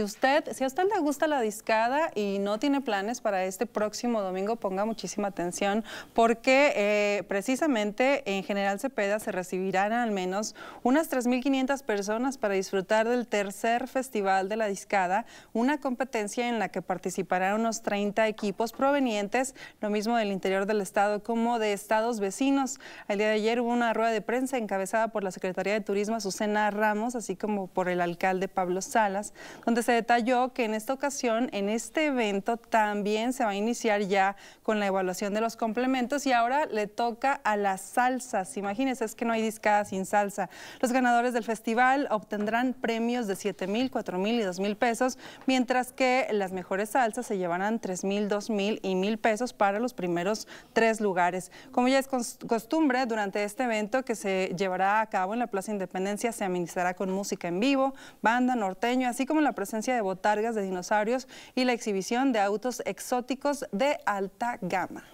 Si usted, si a usted le gusta la discada y no tiene planes para este próximo domingo, ponga muchísima atención porque eh, precisamente en General Cepeda se recibirán al menos unas 3.500 personas para disfrutar del tercer Festival de la Discada, una competencia en la que participarán unos 30 equipos provenientes, lo mismo del interior del estado como de estados vecinos. El día de ayer hubo una rueda de prensa encabezada por la Secretaría de Turismo Azucena Ramos, así como por el alcalde Pablo Salas, donde se detalló que en esta ocasión, en este evento, también se va a iniciar ya con la evaluación de los complementos y ahora le toca a las salsas. Imagínense, es que no hay discada sin salsa. Los ganadores del festival obtendrán premios de 7 mil, 4 mil y 2 mil pesos, mientras que las mejores salsas se llevarán 3 mil, 2 mil y mil pesos para los primeros tres lugares. Como ya es costumbre, durante este evento que se llevará a cabo en la Plaza Independencia se administrará con música en vivo, banda, norteño, así como la presencia de botargas de dinosaurios y la exhibición de autos exóticos de alta gama.